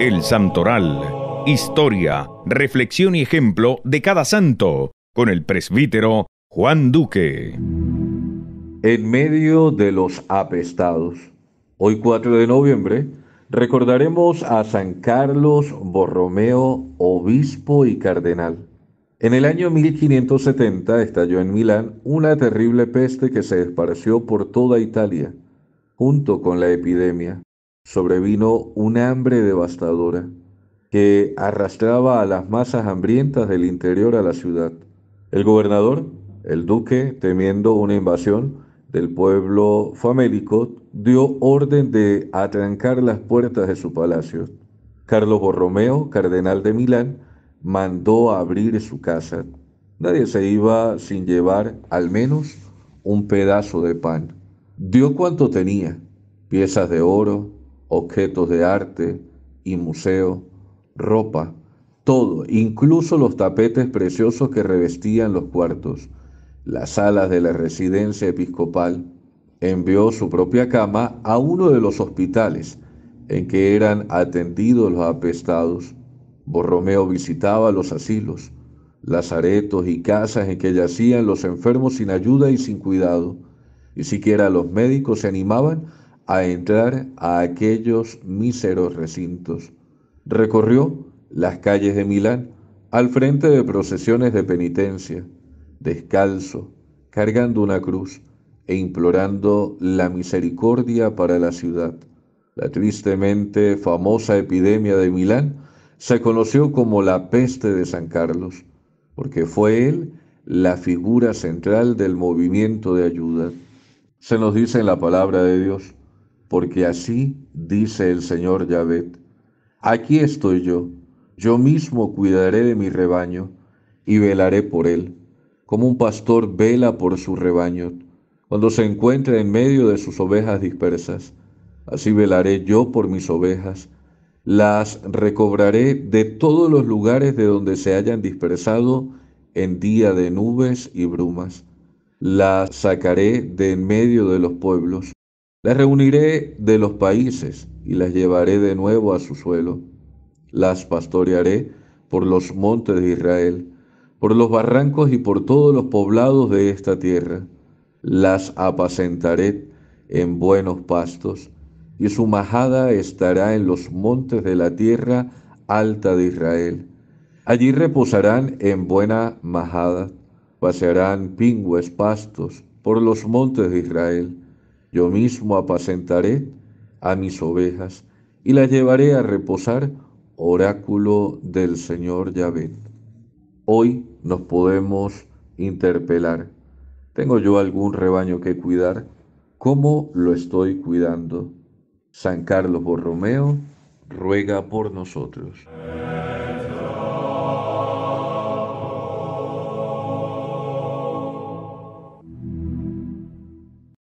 El Santoral. Historia, reflexión y ejemplo de cada santo, con el presbítero Juan Duque. En medio de los apestados, hoy 4 de noviembre, recordaremos a San Carlos Borromeo, obispo y cardenal. En el año 1570 estalló en Milán una terrible peste que se esparció por toda Italia junto con la epidemia, sobrevino una hambre devastadora que arrastraba a las masas hambrientas del interior a la ciudad. El gobernador, el duque, temiendo una invasión del pueblo famélico, dio orden de atrancar las puertas de su palacio. Carlos Borromeo, cardenal de Milán, mandó abrir su casa. Nadie se iba sin llevar al menos un pedazo de pan. Dio cuanto tenía, piezas de oro, objetos de arte y museo, ropa, todo, incluso los tapetes preciosos que revestían los cuartos, las salas de la residencia episcopal. Envió su propia cama a uno de los hospitales en que eran atendidos los apestados. Borromeo visitaba los asilos, lazaretos y casas en que yacían los enfermos sin ayuda y sin cuidado ni siquiera los médicos se animaban a entrar a aquellos míseros recintos. Recorrió las calles de Milán al frente de procesiones de penitencia, descalzo, cargando una cruz e implorando la misericordia para la ciudad. La tristemente famosa epidemia de Milán se conoció como la peste de San Carlos, porque fue él la figura central del movimiento de ayuda se nos dice en la palabra de Dios, porque así dice el Señor Yahvé, aquí estoy yo, yo mismo cuidaré de mi rebaño y velaré por él, como un pastor vela por su rebaño, cuando se encuentre en medio de sus ovejas dispersas. Así velaré yo por mis ovejas, las recobraré de todos los lugares de donde se hayan dispersado en día de nubes y brumas las sacaré de en medio de los pueblos, las reuniré de los países y las llevaré de nuevo a su suelo. Las pastorearé por los montes de Israel, por los barrancos y por todos los poblados de esta tierra. Las apacentaré en buenos pastos, y su majada estará en los montes de la tierra alta de Israel. Allí reposarán en buena majada pasearán pingües pastos por los montes de Israel. Yo mismo apacentaré a mis ovejas y las llevaré a reposar, oráculo del Señor Yahvé. Hoy nos podemos interpelar. ¿Tengo yo algún rebaño que cuidar? ¿Cómo lo estoy cuidando? San Carlos Borromeo ruega por nosotros.